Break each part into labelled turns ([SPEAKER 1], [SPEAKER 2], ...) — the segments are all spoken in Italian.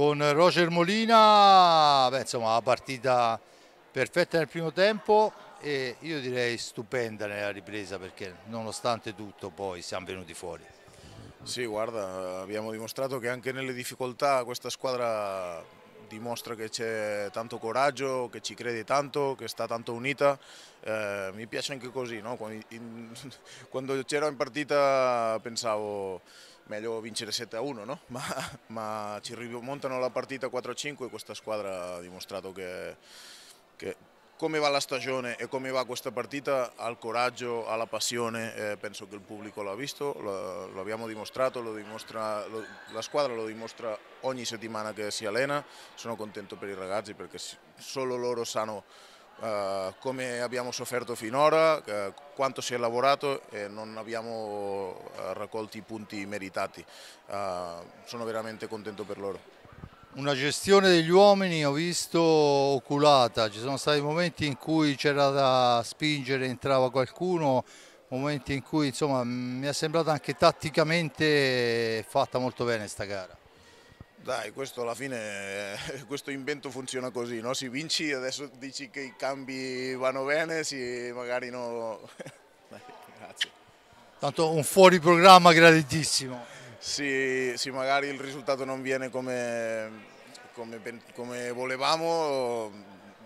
[SPEAKER 1] con Roger Molina, beh, insomma la partita perfetta nel primo tempo e io direi stupenda nella ripresa perché nonostante tutto poi siamo venuti fuori. Sì, guarda, abbiamo dimostrato che anche nelle
[SPEAKER 2] difficoltà questa squadra dimostra che c'è tanto coraggio, che ci crede tanto, che sta tanto unita. Eh, mi piace anche così, no? quando c'ero in partita pensavo meglio vincere 7-1, a no? ma, ma, ci rimontano la partita 4-5 a e questa squadra ha dimostrato che, che, come va la stagione e come va questa partita ha il coraggio, ha la passione, eh, penso che il pubblico l'ha visto, lo, lo, abbiamo dimostrato, lo dimostra, lo, la squadra lo dimostra ogni settimana che si allena, sono contento per i ragazzi perché solo loro sanno eh, come abbiamo sofferto finora, eh, quanto si è lavorato e eh, non abbiamo raccolto i punti meritati. sono veramente contento per loro.
[SPEAKER 1] Una gestione degli uomini ho visto oculata, ci sono stati momenti in cui c'era da spingere, entrava qualcuno, momenti in cui insomma, mi è sembrata anche tatticamente fatta molto bene questa gara.
[SPEAKER 2] Dai, questo alla fine, questo invento funziona così, no? si vinci, e adesso dici che i cambi vanno bene, sì, magari no. Dai, grazie.
[SPEAKER 1] Tanto un fuori programma graditissimo.
[SPEAKER 2] Sì, sì, magari il risultato non viene come, come, come volevamo,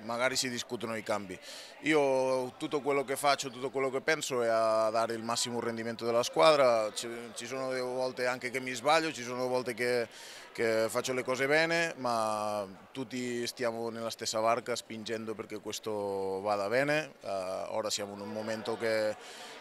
[SPEAKER 2] magari si discutono i cambi. Io tutto quello che faccio, tutto quello che penso è a dare il massimo rendimento della squadra, ci sono delle volte anche che mi sbaglio, ci sono volte che, che faccio le cose bene, ma tutti stiamo nella stessa barca spingendo perché questo vada bene, uh, ora siamo in un momento che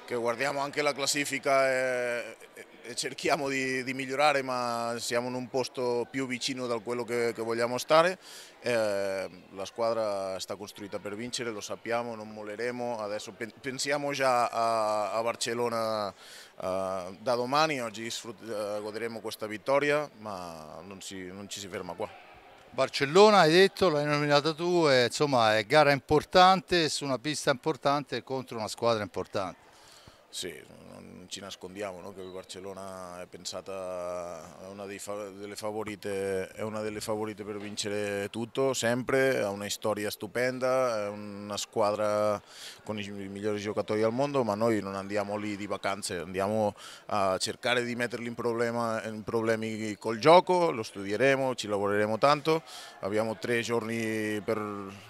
[SPEAKER 2] che guardiamo anche la classifica e, e cerchiamo di, di, migliorare, ma siamo in un posto più vicino da quello che, che vogliamo stare. Eh, la squadra sta costruita per vincere, lo sappiamo, non molleremo. Adesso pensiamo già a, a Barcellona eh, da domani, oggi eh, goderemo questa vittoria, ma non,
[SPEAKER 1] si, non ci si ferma qua. Barcellona hai detto, l'hai nominata tu, e, insomma è gara importante su una pista importante contro una squadra importante. Sì, non ci nascondiamo no? che il Barcellona è pensata una delle
[SPEAKER 2] favorite, è una delle favorite per vincere tutto, sempre, ha una storia stupenda, è una squadra con i migliori giocatori al mondo, ma noi non andiamo lì di vacanze, andiamo a cercare di metterli in, problema, in problemi col gioco, lo studieremo, ci lavoreremo tanto, abbiamo tre giorni per,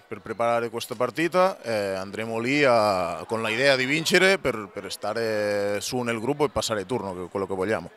[SPEAKER 2] per preparare questa partita, eh, andremo lì a, con l'idea di vincere per, per stare su en el grupo y pasar el turno, con lo que vogliamo.